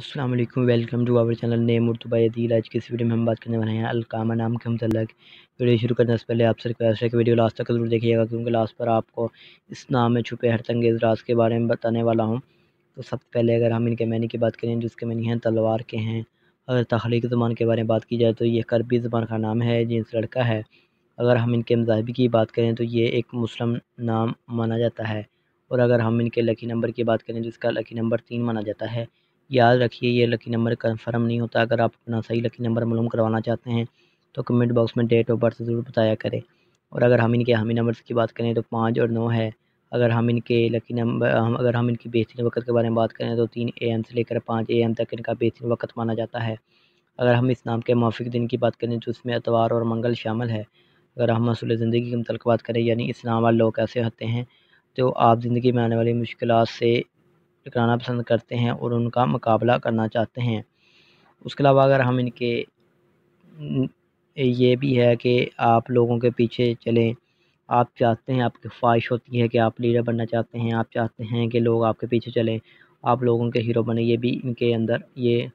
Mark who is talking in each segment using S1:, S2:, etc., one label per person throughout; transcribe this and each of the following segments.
S1: Aslam welcome to our channel name Urtuba Adeel आज की इस वीडियो में हम बात करने वाले हैं अलकामा नाम के मुतलक वीडियो शुरू करने से पहले आपसे रिक्वेस्ट है कि वीडियो लास्ट तक जरूर देखिएगा क्योंकि लास्ट पर आपको इस नाम में छुपे हर तंगेज राज के बारे में बताने वाला हूँ तो सबसे पहले अगर हम इनके मैनी की बात करें जिसके मैनी हैं तलवार के हैं अगर तख्लीक ज़बान के बारे में बात की जाए तो ये करबी ज़बान का नाम है जिन्स लड़का है अगर हम इनके मजहबी की बात करें तो ये एक मुस्लिम नाम माना जाता है और अगर हम इनके लकी नंबर की बात करें तो इसका लकी नंबर तीन माना जाता है याद रखिए ये लकी नंबर कन्फर्म नहीं होता अगर आप अपना सही लकी नंबर मालूम करवाना चाहते हैं तो कमेंट बॉक्स में डेट ऑफ बर्थ ज़रूर बताया करें और अगर हम इनके हमी नंबर्स की बात करें तो पाँच और नौ है अगर हम इनके लकी नंबर हम अगर हम इनकी बेहतरीन वक्त के बारे में बात करें तो तीन ए एम से लेकर पाँच ए एम तक इनका बेहतरीन वक्त माना जाता है अगर हम इस नाम के माफिक दिन की बात करें तो उसमें एतवार और मंगल शामिल है अगर हम असूल ज़िंदगी के मतलब बात करें यानी इस्लाम वाले लोग कैसे होते हैं तो आप ज़िंदगी में आने वाली मुश्किल से टकराना पसंद करते हैं और उनका मुकाबला करना चाहते हैं उसके अलावा अगर हम इनके ये भी है कि आप लोगों के पीछे चलें आप चाहते हैं आपकी ख्वाहिश होती है कि आप लीडर बनना चाहते हैं आप चाहते हैं कि लोग आपके पीछे चलें आप लोगों के हीरो बने ये भी इनके अंदर ये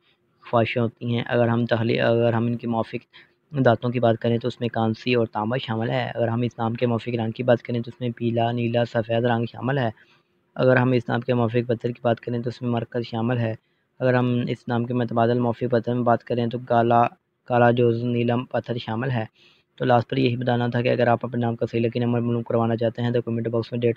S1: ख्वाहिशें होती हैं अगर हम तहली अगर हम इनके मौफिक दांतों की बात करें तो उसमें कांसी और तांबा शामिल है अगर हम इस्लाम के मौफिक रंग की बात करें तो उसमें पीला नीला सफ़ेद रंग शामिल है अगर हम इस नाम के मौफिक पत्थर की बात करें तो उसमें मरकज़ शामिल है अगर हम इस नाम के मतबादल मौफिक पत्थर में बात करें तो काला काला जोज नीलम पत्थर शामिल है तो लास्ट पर यही बताना था कि अगर आप अपने नाम का सही लकी नंबर मालूम करवाना चाहते हैं तो कमेंट बॉक्स में डेट